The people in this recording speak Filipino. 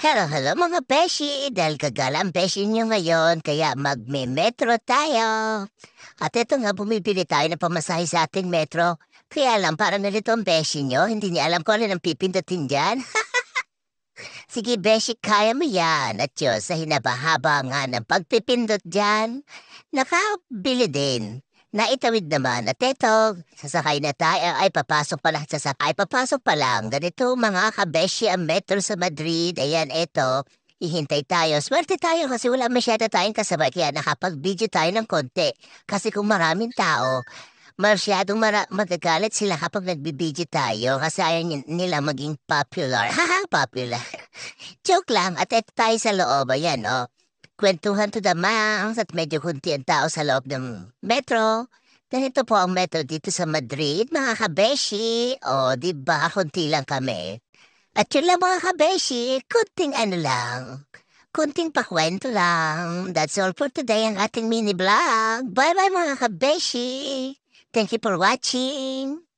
Hello, hello mga beshi! Dahil gagala ang beshi nyo ngayon, kaya magme-metro tayo! At eto nga, bumibili tayo ng pamasahe sa ating metro. Kaya alam, para nalito ang beshi nyo, hindi niya alam kung ano ang pipindutin dyan. Sige, beshi, kaya mo yan. At yun, sa hinabahaba nga ng pagpipindot dyan, nakabili din. Naitawid naman at eto, sasakay na tayo ay papasok pa lang, sasakay papasok pa lang. Ganito mga kabeshi ang metro sa Madrid, ayan eto, Ihintay tayo. Swerte tayo kasi wala masyado tayong kasabay kaya nakapag-video tayo ng konti. Kasi kung maraming tao, masyadong mara- magagalit sila kapag nagbibidyo tayo kasi ayaw nila maging popular. Haha, popular. Joke lang. At eto tayo sa loob. Ayan, oh. Kwentuhan to the mounds at medyo kunti ang tao sa loob ng metro. Ganito po ang metro dito sa Madrid, mga kabeshi. O, oh, di ba? Kunti lang kami. At yun lang mga kabeshi, kunting ano lang. Kunting pakwento lang. That's all for today ang ating mini-vlog. Bye-bye mga kabeshi. Thank you for watching.